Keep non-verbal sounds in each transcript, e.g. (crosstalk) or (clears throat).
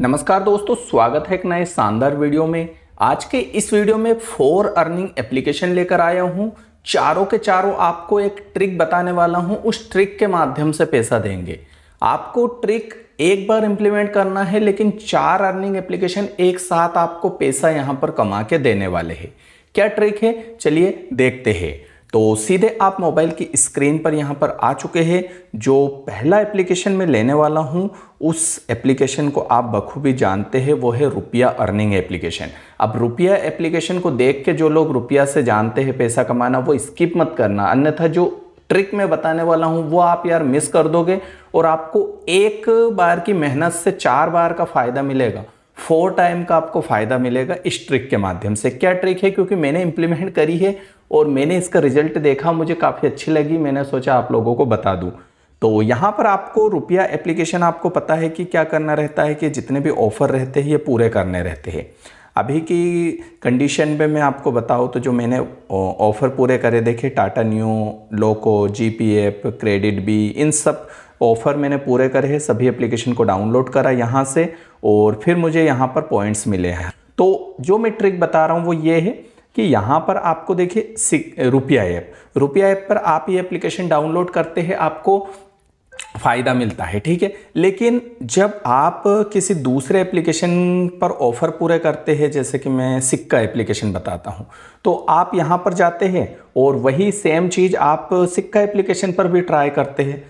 नमस्कार दोस्तों स्वागत है एक नए शानदार वीडियो में आज के इस वीडियो में फोर अर्निंग एप्लीकेशन लेकर आया हूँ चारों के चारों आपको एक ट्रिक बताने वाला हूँ उस ट्रिक के माध्यम से पैसा देंगे आपको ट्रिक एक बार इम्प्लीमेंट करना है लेकिन चार अर्निंग एप्लीकेशन एक साथ आपको पैसा यहाँ पर कमा के देने वाले हैं क्या ट्रिक है चलिए देखते हैं तो सीधे आप मोबाइल की स्क्रीन पर यहाँ पर आ चुके हैं जो पहला एप्लीकेशन मैं लेने वाला हूँ उस एप्लीकेशन को आप बखूबी जानते हैं वो है रुपया अर्निंग एप्लीकेशन अब रुपया एप्लीकेशन को देख के जो लोग रुपया से जानते हैं पैसा कमाना वो स्किप मत करना अन्यथा जो ट्रिक मैं बताने वाला हूँ वो आप यार मिस कर दोगे और आपको एक बार की मेहनत से चार बार का फ़ायदा मिलेगा फोर टाइम का आपको फ़ायदा मिलेगा इस ट्रिक के माध्यम से क्या ट्रिक है क्योंकि मैंने इम्प्लीमेंट करी है और मैंने इसका रिजल्ट देखा मुझे काफ़ी अच्छी लगी मैंने सोचा आप लोगों को बता दूँ तो यहाँ पर आपको रुपया एप्लीकेशन आपको पता है कि क्या करना रहता है कि जितने भी ऑफ़र रहते हैं ये पूरे करने रहते हैं अभी की कंडीशन पे मैं आपको बताऊँ तो जो मैंने ऑफ़र पूरे करे देखे टाटा न्यू लोको जी पी एफ क्रेडिट बी इन सब ऑफ़र मैंने पूरे करे हैं सभी एप्लीकेशन को डाउनलोड करा यहाँ से और फिर मुझे यहाँ पर पॉइंट्स मिले हैं तो जो मैं ट्रिक बता रहा हूँ वो ये है कि यहाँ पर आपको देखिए रुपया ऐप रुपया ऐप पर आप ये एप्लीकेशन डाउनलोड करते हैं आपको फ़ायदा मिलता है ठीक है लेकिन जब आप किसी दूसरे एप्लीकेशन पर ऑफ़र पूरे करते हैं जैसे कि मैं सिक्का एप्लीकेशन बताता हूँ तो आप यहाँ पर जाते हैं और वही सेम चीज़ आप सिक्का एप्लीकेशन पर भी ट्राई करते हैं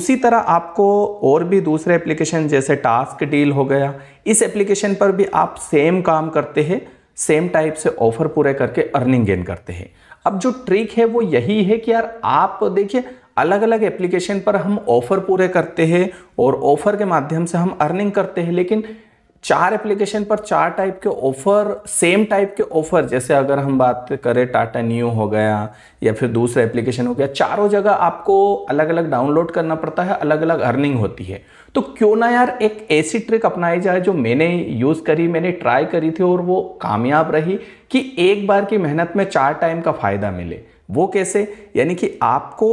उसी तरह आपको और भी दूसरे एप्लीकेशन जैसे टास्क डील हो गया इस एप्लीकेशन पर भी आप सेम काम करते हैं सेम टाइप से ऑफर पूरे करके अर्निंग गेन करते हैं अब जो ट्रिक है वो यही है कि यार आप देखिए अलग अलग एप्लीकेशन पर हम ऑफर पूरे करते हैं और ऑफर के माध्यम से हम अर्निंग करते हैं लेकिन चार एप्लीकेशन पर चार टाइप के ऑफर सेम टाइप के ऑफर जैसे अगर हम बात करें टाटा न्यू हो गया या फिर दूसरा एप्लीकेशन हो गया चारों जगह आपको अलग अलग डाउनलोड करना पड़ता है अलग अलग अर्निंग होती है तो क्यों ना यार एक ऐसी ट्रिक अपनाई जाए जो मैंने यूज़ करी मैंने ट्राई करी थी और वो कामयाब रही कि एक बार की मेहनत में चार टाइम का फ़ायदा मिले वो कैसे यानी कि आपको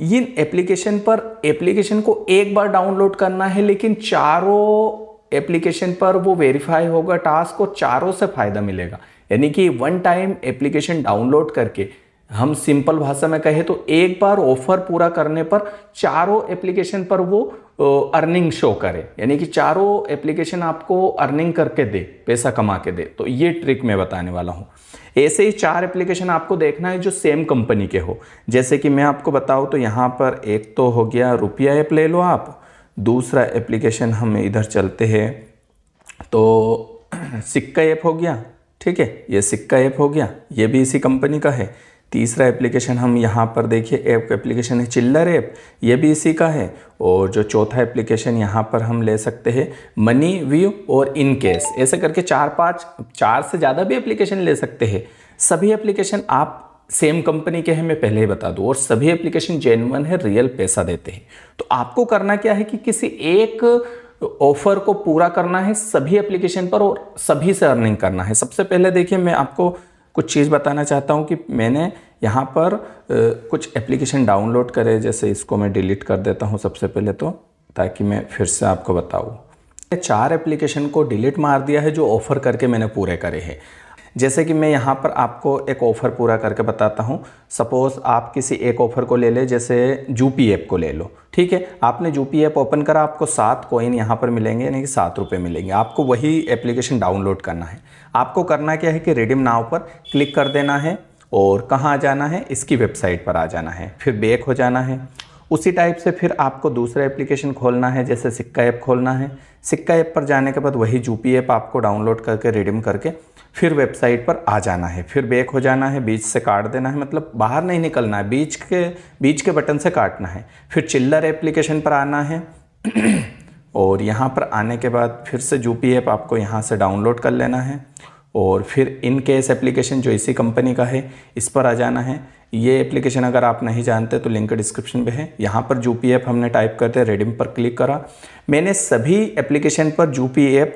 इन एप्लीकेशन पर एप्लीकेशन को एक बार डाउनलोड करना है लेकिन चारों एप्लीकेशन पर वो वेरीफाई होगा टास्क को चारों से फ़ायदा मिलेगा यानी कि वन टाइम एप्लीकेशन डाउनलोड करके हम सिंपल भाषा में कहें तो एक बार ऑफर पूरा करने पर चारों एप्लीकेशन पर वो अर्निंग शो करे यानी कि चारों एप्लीकेशन आपको अर्निंग करके दे पैसा कमा के दे तो ये ट्रिक मैं बताने वाला हूँ ऐसे ही चार एप्लीकेशन आपको देखना है जो सेम कंपनी के हो जैसे कि मैं आपको बताऊँ तो यहाँ पर एक तो हो गया रुपया ऐप ले लो आप दूसरा एप्लीकेशन हम इधर चलते हैं तो (clears throat) सिक्का ऐप हो गया ठीक है ये सिक्का ऐप हो गया ये भी इसी कंपनी का है तीसरा एप्लीकेशन हम यहाँ पर देखिए ऐप का एप्लीकेशन है चिल्लर ऐप ये भी इसी का है और जो चौथा एप्लीकेशन यहाँ पर हम ले सकते हैं मनी व्यू और इन केस ऐसे करके चार पाँच चार से ज़्यादा भी एप्लीकेशन ले सकते हैं सभी एप्लीकेशन आप सेम कंपनी के हैं मैं पहले ही बता दूँ और सभी एप्लीकेशन जेनवन है रियल पैसा देते हैं तो आपको करना क्या है कि किसी एक ऑफर को पूरा करना है सभी एप्लीकेशन पर और सभी से अर्निंग करना है सबसे पहले देखिए मैं आपको कुछ चीज़ बताना चाहता हूँ कि मैंने यहाँ पर कुछ एप्लीकेशन डाउनलोड करे जैसे इसको मैं डिलीट कर देता हूँ सबसे पहले तो ताकि मैं फिर से आपको बताऊँ चार एप्लीकेशन को डिलीट मार दिया है जो ऑफ़र करके मैंने पूरे करे हैं जैसे कि मैं यहाँ पर आपको एक ऑफ़र पूरा करके बताता हूँ सपोज़ आप किसी एक ऑफ़र को ले ले जैसे जू पी ऐप को ले लो ठीक है आपने जू पी ऐप ओपन करा आपको सात कोइन यहाँ पर मिलेंगे यानी कि सात रुपये मिलेंगे आपको वही एप्लीकेशन डाउनलोड करना है आपको करना क्या है कि रिडीम नाव पर क्लिक कर देना है और कहाँ आ जाना है इसकी वेबसाइट पर आ जाना है फिर बेक हो जाना है उसी टाइप से फिर आपको दूसरा एप्लीकेशन खोलना है जैसे सिक्का ऐप खोलना है सिक्का ऐप पर जाने के बाद वही जू पी ऐप आपको डाउनलोड करके रिडीम करके फिर वेबसाइट पर आ जाना है फिर बेक हो जाना है बीच से काट देना है मतलब बाहर नहीं निकलना है बीच के बीच के बटन से काटना है फिर चिल्लर एप्लीकेशन पर आना है (clears throat) और यहाँ पर आने के बाद फिर से जू पी ऐप आपको यहाँ से डाउनलोड कर लेना है और फिर इन केस एप्लीकेशन जो इसी कंपनी का है इस पर आ जाना है ये एप्लीकेशन अगर आप नहीं जानते तो लिंक डिस्क्रिप्शन में है यहाँ पर जू हमने टाइप करते रेडिम पर क्लिक करा मैंने सभी एप्लीकेशन पर जू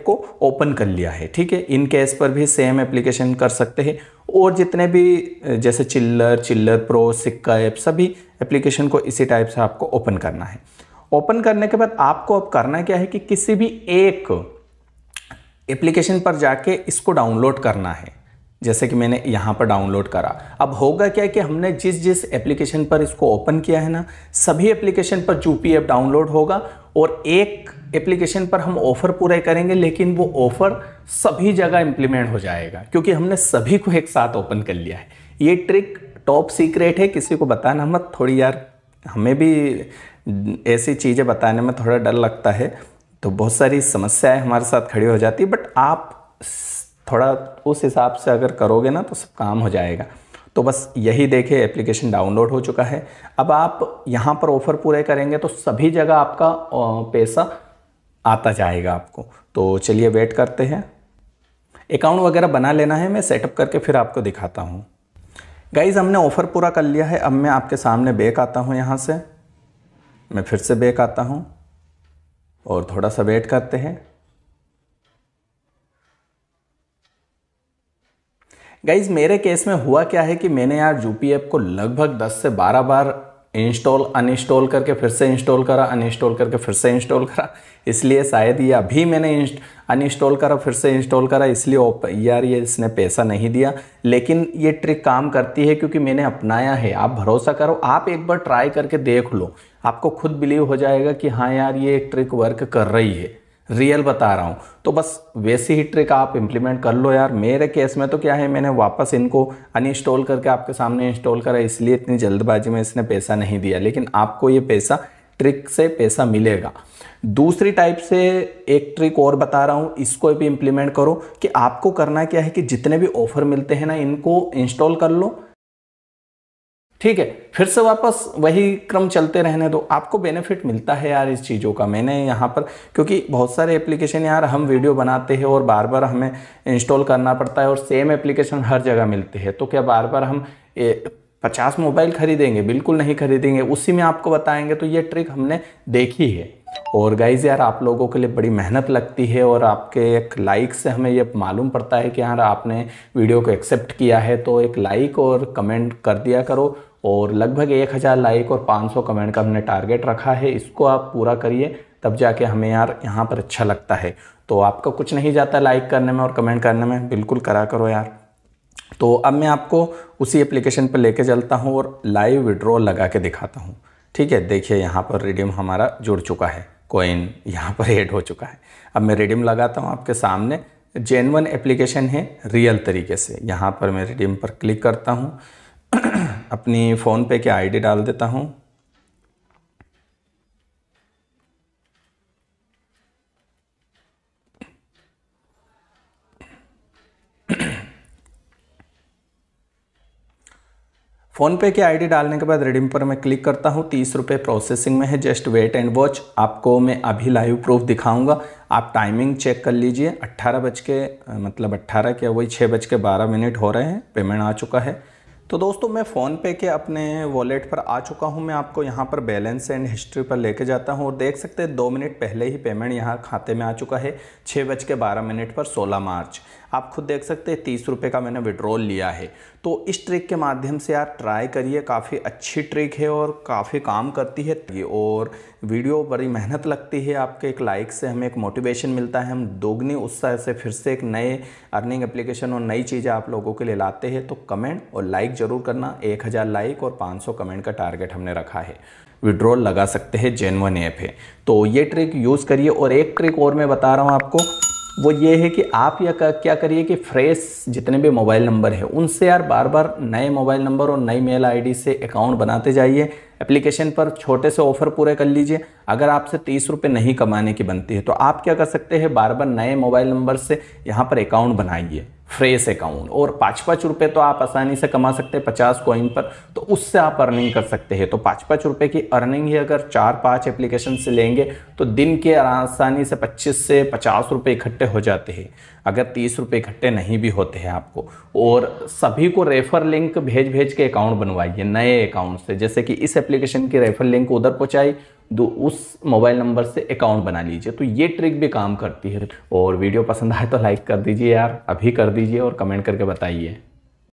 को ओपन कर लिया है ठीक है इन केस पर भी सेम एप्लीकेशन कर सकते हैं और जितने भी जैसे चिल्लर चिल्लर प्रो सिक्का ऐप सभी एप्लीकेशन को इसी टाइप से आपको ओपन करना है ओपन करने के बाद आपको अब करना क्या है कि किसी भी एक एप्लीकेशन पर जाके इसको डाउनलोड करना है जैसे कि मैंने यहाँ पर डाउनलोड करा अब होगा क्या कि हमने जिस जिस एप्लीकेशन पर इसको ओपन किया है ना सभी एप्लीकेशन पर जू पी एफ डाउनलोड होगा और एक एप्लीकेशन पर हम ऑफ़र पूरे करेंगे लेकिन वो ऑफ़र सभी जगह इम्प्लीमेंट हो जाएगा क्योंकि हमने सभी को एक साथ ओपन कर लिया है ये ट्रिक टॉप सीक्रेट है किसी को बताना मत थोड़ी यार हमें भी ऐसी चीज़ें बताने में थोड़ा डर लगता है तो बहुत सारी समस्याएं हमारे साथ खड़ी हो जाती है बट आप थोड़ा उस हिसाब से अगर करोगे ना तो सब काम हो जाएगा तो बस यही देखे एप्लीकेशन डाउनलोड हो चुका है अब आप यहाँ पर ऑफ़र पूरे करेंगे तो सभी जगह आपका पैसा आता जाएगा आपको तो चलिए वेट करते हैं अकाउंट वगैरह बना लेना है मैं सेटअप करके फिर आपको दिखाता हूँ गाइज़ हमने ऑफ़र पूरा कर लिया है अब मैं आपके सामने बैक आता हूँ यहाँ से मैं फिर से बैक आता हूँ और थोड़ा सा वेट करते हैं गाइज मेरे केस में हुआ क्या है कि मैंने यार जूपी ऐप को लगभग 10 से 12 बार इंस्टॉल अनइंस्टॉल करके फिर से इंस्टॉल करा अनइंस्टॉल करके फिर से इंस्टॉल करा इसलिए शायद ये अभी मैंने अनइंस्टॉल करा फिर से इंस्टॉल करा इसलिए यार ये इसने पैसा नहीं दिया लेकिन ये ट्रिक काम करती है क्योंकि मैंने अपनाया है आप भरोसा करो आप एक बार ट्राई करके देख लो आपको खुद बिलीव हो जाएगा कि हाँ यार ये एक ट्रिक वर्क कर रही है रियल बता रहा हूँ तो बस वैसी ही ट्रिक आप इम्प्लीमेंट कर लो यार मेरे केस में तो क्या है मैंने वापस इनको अनइंस्टॉल करके आपके सामने इंस्टॉल करा इसलिए इतनी जल्दबाजी में इसने पैसा नहीं दिया लेकिन आपको ये पैसा ट्रिक से पैसा मिलेगा दूसरी टाइप से एक ट्रिक और बता रहा हूँ इसको भी इम्प्लीमेंट करो कि आपको करना क्या है कि जितने भी ऑफर मिलते हैं ना इनको इंस्टॉल कर लो ठीक है फिर से वापस वही क्रम चलते रहने दो आपको बेनिफिट मिलता है यार इस चीज़ों का मैंने यहाँ पर क्योंकि बहुत सारे एप्लीकेशन यार हम वीडियो बनाते हैं और बार बार हमें इंस्टॉल करना पड़ता है और सेम एप्लीकेशन हर जगह मिलते हैं तो क्या बार बार हम ए, पचास मोबाइल खरीदेंगे बिल्कुल नहीं खरीदेंगे उसी में आपको बताएंगे तो ये ट्रिक हमने देखी है और गाइज़ यार आप लोगों के लिए बड़ी मेहनत लगती है और आपके एक लाइक से हमें ये मालूम पड़ता है कि यार आपने वीडियो को एक्सेप्ट किया है तो एक लाइक और कमेंट कर दिया करो और लगभग एक हज़ार लाइक और 500 कमेंट का हमने टारगेट रखा है इसको आप पूरा करिए तब जाके हमें यार यहाँ पर अच्छा लगता है तो आपका कुछ नहीं जाता लाइक करने में और कमेंट करने में बिल्कुल करा करो यार तो अब मैं आपको उसी एप्लीकेशन पर लेके चलता हूँ और लाइव विड्रॉल लगा के दिखाता हूँ ठीक है देखिए यहाँ पर रिडीम हमारा जुड़ चुका है कोइन यहाँ पर एड हो चुका है अब मैं रिडीम लगाता हूँ आपके सामने जेनवन एप्लीकेशन है रियल तरीके से यहाँ पर मैं रिडीम पर क्लिक करता हूँ अपनी फ़ोन पे की आईडी डाल देता हूँ फ़ोन पे की आईडी डालने के बाद रिडीम पर मैं क्लिक करता हूँ तीस रुपये प्रोसेसिंग में है जस्ट वेट एंड वॉच आपको मैं अभी लाइव प्रूफ दिखाऊंगा आप टाइमिंग चेक कर लीजिए अट्ठारह बज के मतलब अट्ठारह क्या वही छः बज के बारह मिनट हो रहे हैं पेमेंट आ चुका है तो दोस्तों मैं फ़ोनपे के अपने वॉलेट पर आ चुका हूं मैं आपको यहां पर बैलेंस एंड हिस्ट्री पर लेके जाता हूं और देख सकते हैं दो मिनट पहले ही पेमेंट यहां खाते में आ चुका है छः बज के बारह मिनट पर सोलह मार्च आप खुद देख सकते हैं तीस रुपये का मैंने विड्रॉल लिया है तो इस ट्रिक के माध्यम से आप ट्राई करिए काफ़ी अच्छी ट्रिक है और काफ़ी काम करती है और वीडियो बड़ी मेहनत लगती है आपके एक लाइक से हमें एक मोटिवेशन मिलता है हम दोगुनी उत्साह से फिर से एक नए अर्निंग एप्लीकेशन और नई चीज़ें आप लोगों के लिए लाते हैं तो कमेंट और लाइक ज़रूर करना एक हज़ार लाइक और पाँच कमेंट का टारगेट हमने रखा है विड्रॉल लगा सकते हैं जेनवन ऐप है तो ये ट्रिक यूज़ करिए और एक ट्रिक और मैं बता रहा हूँ आपको वो ये है कि आप यह क्या करिए कि फ्रेश जितने भी मोबाइल नंबर है उनसे यार बार बार नए मोबाइल नंबर और नई मेल आईडी से अकाउंट बनाते जाइए एप्लीकेशन पर छोटे से ऑफ़र पूरे कर लीजिए अगर आपसे तीस रुपये नहीं कमाने की बनती है तो आप क्या कर सकते हैं बार बार नए मोबाइल नंबर से यहाँ पर अकाउंट बनाइए फ्रेश अकाउंट और पाँच पाँच रुपये तो आप आसानी से कमा सकते हैं पचास कॉइन पर तो उससे आप अर्निंग कर सकते हैं तो पाँच पाँच रुपये की अर्निंग ही अगर चार पाँच एप्लीकेशन से लेंगे तो दिन के आसानी से पच्चीस से पचास रुपये इकट्ठे हो जाते हैं अगर तीस रुपये इकट्ठे नहीं भी होते हैं आपको और सभी को रेफर लिंक भेज भेज के अकाउंट बनवाइए नए अकाउंट से जैसे कि इस एप्लीकेशन की रेफर लिंक उधर पहुँचाई दो उस मोबाइल नंबर से अकाउंट बना लीजिए तो ये ट्रिक भी काम करती है और वीडियो पसंद आए तो लाइक कर दीजिए यार अभी कर दीजिए और कमेंट करके बताइए